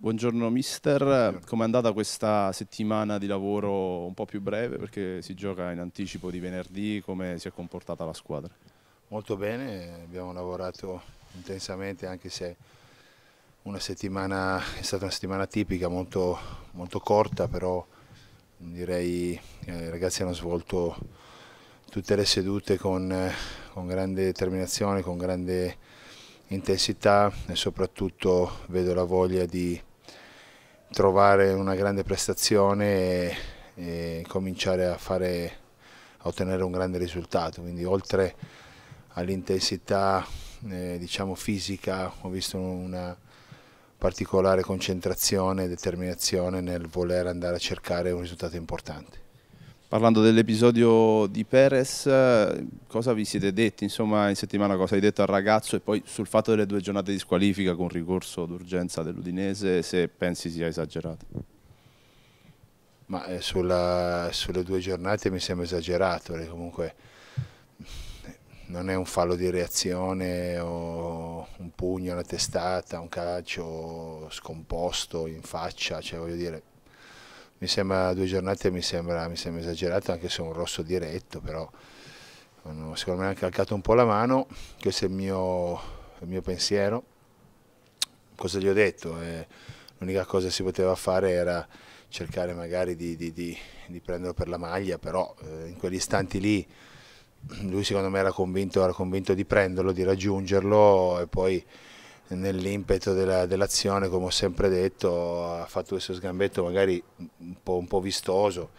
Buongiorno mister, com'è andata questa settimana di lavoro un po' più breve perché si gioca in anticipo di venerdì, come si è comportata la squadra? Molto bene, abbiamo lavorato intensamente anche se una settimana, è stata una settimana tipica, molto, molto corta, però direi eh, i ragazzi hanno svolto tutte le sedute con, con grande determinazione, con grande intensità e soprattutto vedo la voglia di trovare una grande prestazione e, e cominciare a, fare, a, ottenere un grande risultato. Quindi oltre all'intensità eh, diciamo fisica ho visto una particolare concentrazione e determinazione nel voler andare a cercare un risultato importante. Parlando dell'episodio di Perez, cosa vi siete detti? Insomma, in settimana cosa hai detto al ragazzo e poi sul fatto delle due giornate di squalifica con ricorso d'urgenza dell'Udinese, se pensi sia esagerato? Ma eh, sulla, sulle due giornate mi sembra esagerato, comunque eh, non è un fallo di reazione o un pugno alla testata, un calcio scomposto in faccia, cioè voglio dire mi sembra due giornate mi sembra, mi sembra esagerato anche se è un rosso diretto però secondo me ha calcato un po' la mano questo è il mio, il mio pensiero cosa gli ho detto eh, l'unica cosa che si poteva fare era cercare magari di, di, di, di prenderlo per la maglia però eh, in quegli istanti lì lui secondo me era convinto, era convinto di prenderlo, di raggiungerlo e poi nell'impeto della, dell'azione, come ho sempre detto, ha fatto questo sgambetto magari un po', un po', vistoso,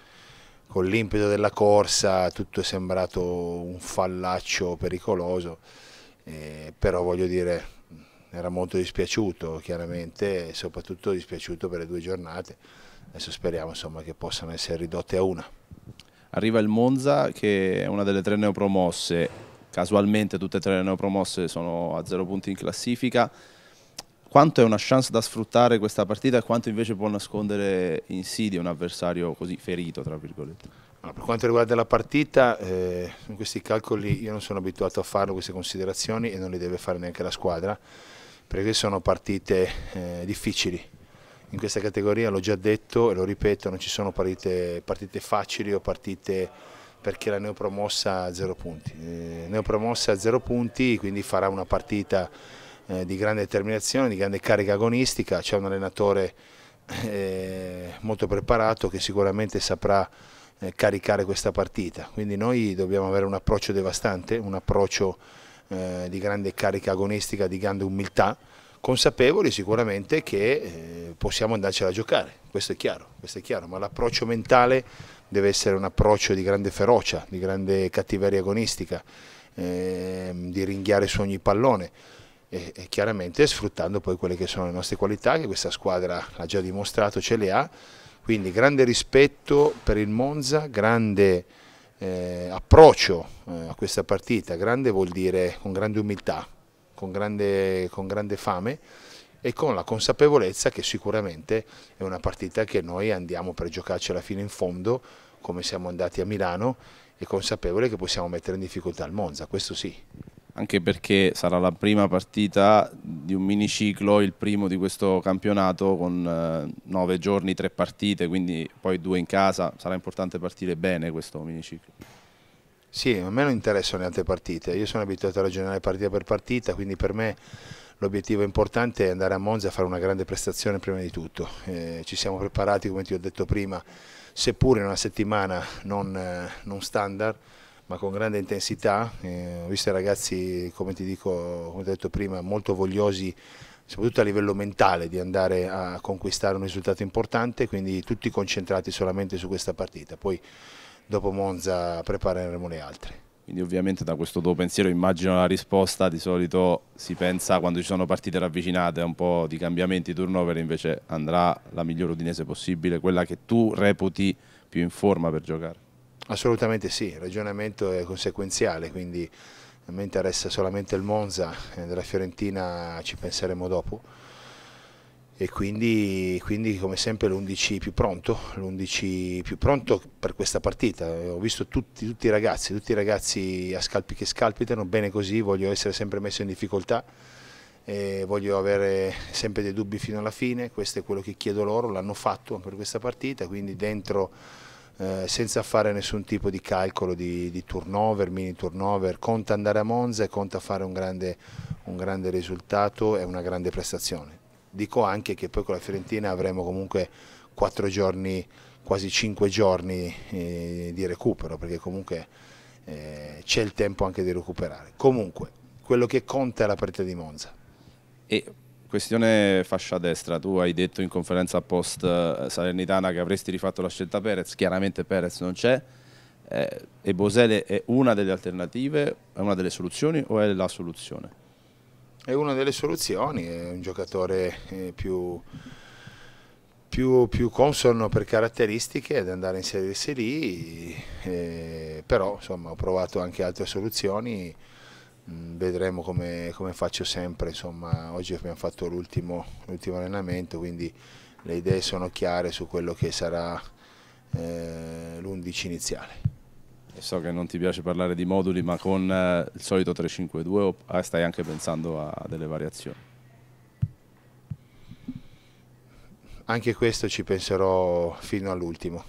con l'impeto della corsa tutto è sembrato un fallaccio pericoloso, eh, però voglio dire era molto dispiaciuto chiaramente soprattutto dispiaciuto per le due giornate, adesso speriamo insomma, che possano essere ridotte a una. Arriva il Monza che è una delle tre neopromosse, casualmente tutte e tre le neopromosse sono a zero punti in classifica. Quanto è una chance da sfruttare questa partita e quanto invece può nascondere in Sidi un avversario così ferito, tra virgolette? Allora, per quanto riguarda la partita, eh, in questi calcoli io non sono abituato a farlo, queste considerazioni, e non le deve fare neanche la squadra, perché sono partite eh, difficili. In questa categoria l'ho già detto e lo ripeto, non ci sono partite, partite facili o partite perché la neopromossa ha zero punti. Eh, neopromossa ha zero punti, quindi farà una partita eh, di grande determinazione, di grande carica agonistica, c'è un allenatore eh, molto preparato che sicuramente saprà eh, caricare questa partita, quindi noi dobbiamo avere un approccio devastante, un approccio eh, di grande carica agonistica, di grande umiltà, consapevoli sicuramente che eh, possiamo andarcela a giocare, questo è chiaro, questo è chiaro ma l'approccio mentale deve essere un approccio di grande ferocia, di grande cattiveria agonistica, ehm, di ringhiare su ogni pallone e, e, chiaramente sfruttando poi quelle che sono le nostre qualità che questa squadra ha già dimostrato, ce le ha, quindi grande rispetto per il Monza, grande eh, approccio eh, a questa partita, grande vuol dire con grande umiltà, con grande, con grande fame e con la consapevolezza che sicuramente è una partita che noi andiamo per giocarci alla fine in fondo come siamo andati a Milano e consapevole che possiamo mettere in difficoltà il Monza, questo sì. Anche perché sarà la prima partita di un miniciclo, il primo di questo campionato con eh, nove giorni, tre partite, quindi poi due in casa, sarà importante partire bene questo miniciclo. Sì, a me non interessano le altre partite, io sono abituato a ragionare partita per partita, quindi per me l'obiettivo importante è andare a Monza a fare una grande prestazione prima di tutto. Eh, ci siamo preparati, come ti ho detto prima, seppure in una settimana non, eh, non standard, ma con grande intensità. Eh, ho visto i ragazzi, come ti, dico, come ti ho detto prima, molto vogliosi soprattutto a livello mentale, di andare a conquistare un risultato importante, quindi tutti concentrati solamente su questa partita. Poi dopo Monza prepareremo le altre. Quindi ovviamente da questo tuo pensiero immagino la risposta, di solito si pensa quando ci sono partite ravvicinate, un po' di cambiamenti, turnover, invece andrà la migliore udinese possibile, quella che tu reputi più in forma per giocare. Assolutamente sì, il ragionamento è conseguenziale, quindi a me interessa solamente il Monza, eh, della Fiorentina ci penseremo dopo e quindi, quindi come sempre l'11 più pronto, l'11 più pronto per questa partita. Ho visto tutti, tutti, i ragazzi, tutti i ragazzi a scalpi che scalpitano, bene così, voglio essere sempre messo in difficoltà, voglio avere sempre dei dubbi fino alla fine, questo è quello che chiedo loro, l'hanno fatto per questa partita, quindi dentro... Eh, senza fare nessun tipo di calcolo di, di, turnover, mini turnover, conta andare a Monza e conta fare un grande, un grande risultato e una grande prestazione dico anche che poi con la Fiorentina avremo comunque quattro giorni, quasi cinque giorni eh, di recupero, perché comunque eh, c'è il tempo anche di recuperare. Comunque, quello che conta è la partita di Monza. E questione fascia destra, tu hai detto in conferenza post eh, Salernitana che avresti rifatto la scelta Perez, chiaramente Perez non c'è, eh, e Bosele è una delle alternative, è una delle soluzioni o è la soluzione? è una delle soluzioni, è un giocatore eh, più, più, più consono per caratteristiche ad andare a inserirsi lì, e, eh, però insomma, ho provato anche altre soluzioni, mm, vedremo come, come faccio sempre, insomma, oggi abbiamo fatto l'ultimo, allenamento, quindi le idee sono chiare su quello che sarà eh, l'11 iniziale. So che non ti piace parlare di moduli, ma con eh, il solito 3-5-2 ah, stai anche pensando a delle variazioni? Anche questo ci penserò fino all'ultimo.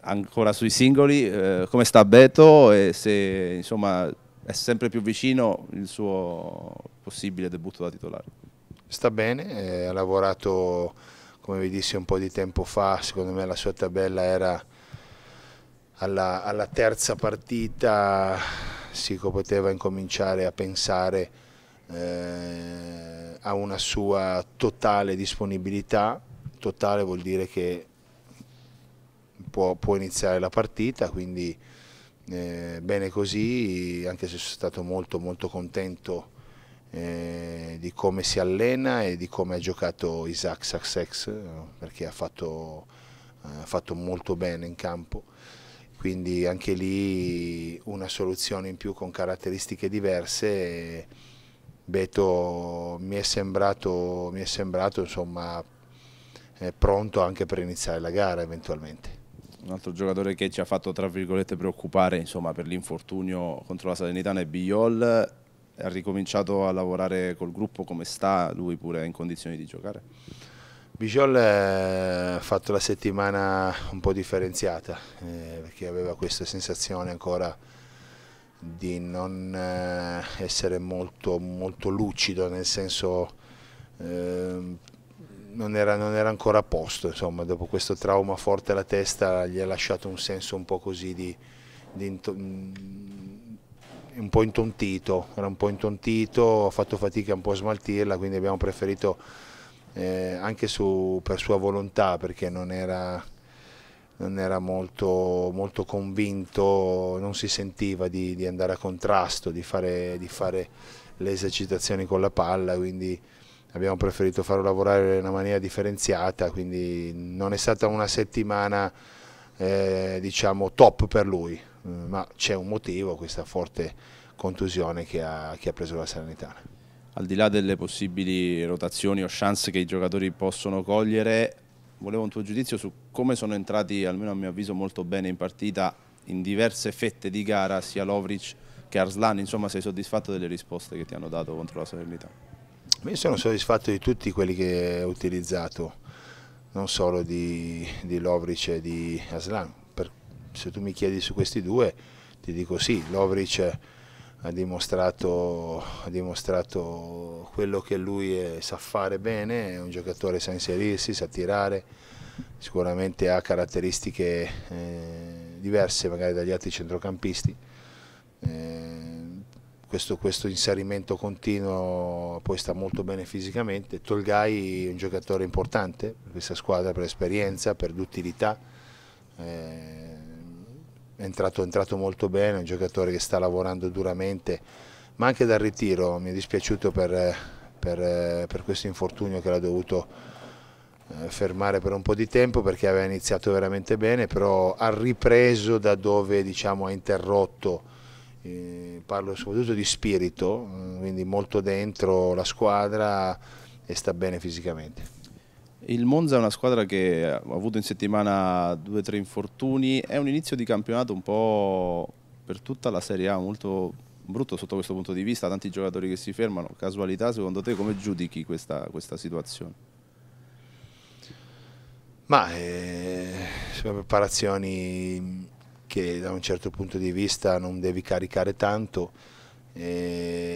Ancora sui singoli, eh, come sta Beto e se insomma, è sempre più vicino il suo possibile debutto da titolare? Sta bene, eh, ha lavorato come vi dissi un po' di tempo fa, secondo me la sua tabella era alla, alla terza partita Sico poteva incominciare a pensare eh, a una sua totale disponibilità, totale vuol dire che può, può iniziare la partita, quindi eh, bene così, anche se sono stato molto molto contento eh, di come si allena e di come ha giocato Isaac Saxex, eh, perché ha fatto, eh, ha fatto molto bene in campo quindi anche lì una soluzione in più con caratteristiche diverse. Beto mi è sembrato, mi è sembrato insomma, eh, pronto anche per iniziare la gara eventualmente un altro giocatore che ci ha fatto tra virgolette preoccupare insomma, per l'infortunio contro la Salernitana è Biol ha ricominciato a lavorare col gruppo come sta lui pure è in condizioni di giocare Bijol eh, ha fatto la settimana un po' differenziata eh, perché aveva questa sensazione ancora di non eh, essere molto, molto, lucido, nel senso eh, non, era, non, era, ancora a posto, insomma, dopo questo trauma forte alla testa gli ha lasciato un senso un po' così di, di mm, un po' intontito, era un po' intontito, ha fatto fatica un po' a smaltirla, quindi abbiamo preferito eh, anche su, per sua volontà perché non era, non era molto, molto, convinto, non si sentiva di, di andare a contrasto, di fare, di fare, le esercitazioni con la palla, quindi abbiamo preferito farlo lavorare in una maniera differenziata, quindi non è stata una settimana eh, diciamo top per lui, ma c'è un motivo, questa forte contusione che ha, che ha preso la Salernitana al di là delle possibili rotazioni o chance che i giocatori possono cogliere, volevo un tuo giudizio su come sono entrati, almeno a mio avviso, molto bene in partita in diverse fette di gara sia Lovric che Arslan, insomma sei soddisfatto delle risposte che ti hanno dato contro la Salernità? Io sono soddisfatto di tutti quelli che ho utilizzato, non solo di, di Lovric e di Arslan, se tu mi chiedi su questi due ti dico sì, Lovric ha dimostrato, ha dimostrato quello che lui è, eh, sa fare bene, è un giocatore sa inserirsi, sa tirare, sicuramente ha caratteristiche eh, diverse magari dagli altri centrocampisti. Eh, questo, questo, inserimento continuo poi sta molto bene fisicamente. Tolgai è un giocatore importante per questa squadra, per esperienza, per l'utilità. Eh, è entrato, è entrato molto bene, è un giocatore che sta lavorando duramente, ma anche dal ritiro mi è dispiaciuto per, per, per questo infortunio che l'ha dovuto eh, fermare per un po' di tempo perché aveva iniziato veramente bene, però ha ripreso da dove diciamo, ha interrotto, eh, parlo soprattutto di spirito, eh, quindi molto dentro la squadra e sta bene fisicamente. Il Monza è una squadra che ha avuto in settimana due o tre infortuni, è un inizio di campionato un po' per tutta la Serie A molto brutto sotto questo punto di vista, tanti giocatori che si fermano, casualità, secondo te come giudichi questa, questa situazione? Ma eh, sono preparazioni che da un certo punto di vista non devi caricare tanto e,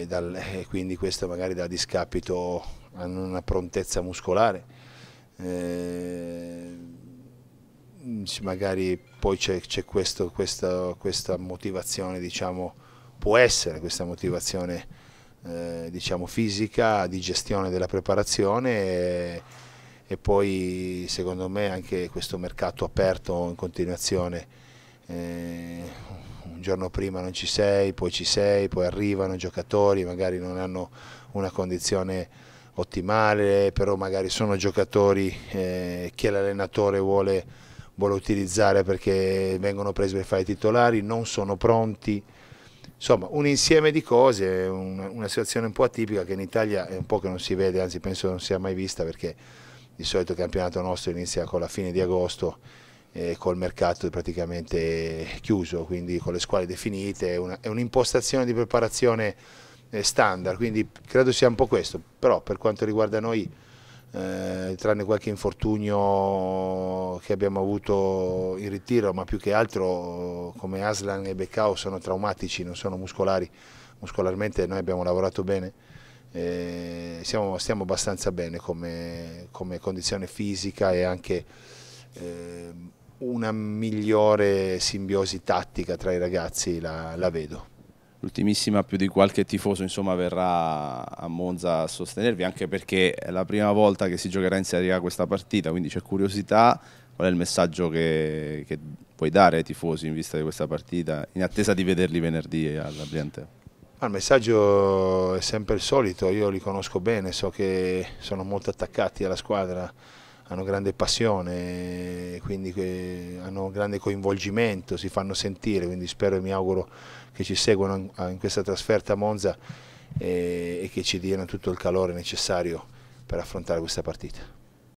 eh, dal, e eh, quindi questo magari dà discapito a una prontezza muscolare eh, magari poi c'è, questa motivazione, diciamo, può essere questa motivazione eh, diciamo, fisica di gestione della preparazione e, e, poi secondo me anche questo mercato aperto in continuazione. Eh, un giorno prima non ci sei, poi ci sei, poi arrivano giocatori, magari non hanno una condizione ottimale, però magari sono giocatori eh, che l'allenatore vuole, vuole, utilizzare perché vengono presi per fare i titolari, non sono pronti. Insomma, un insieme di cose, un, una situazione un po' atipica che in Italia è un po' che non si vede, anzi penso non sia mai vista perché di solito il campionato nostro inizia con la fine di agosto eh, col mercato praticamente chiuso, quindi con le squadre definite, una, è un'impostazione di preparazione eh, standard, quindi credo sia un po' questo, però per quanto riguarda noi, eh, tranne qualche infortunio che abbiamo avuto in ritiro, ma più che altro come Aslan e Beccao sono traumatici, non sono muscolari, muscolarmente noi abbiamo lavorato bene, eh, siamo, stiamo abbastanza bene come, come condizione fisica e anche... Eh, una migliore simbiosi tattica tra i ragazzi la, la vedo l'ultimissima più di qualche tifoso insomma, verrà a Monza a sostenervi, anche perché è la prima volta che si giocherà in Serie A questa partita, quindi c'è curiosità, qual è il messaggio che, che, puoi dare ai tifosi in vista di questa partita, in attesa di vederli venerdì all'Ambiente? Il messaggio è sempre il solito, io li conosco bene, so che sono molto attaccati alla squadra, hanno grande passione, quindi hanno grande coinvolgimento, si fanno sentire, quindi spero e mi auguro che ci seguano in questa trasferta a Monza eh, e che ci diano tutto il calore necessario per affrontare questa partita.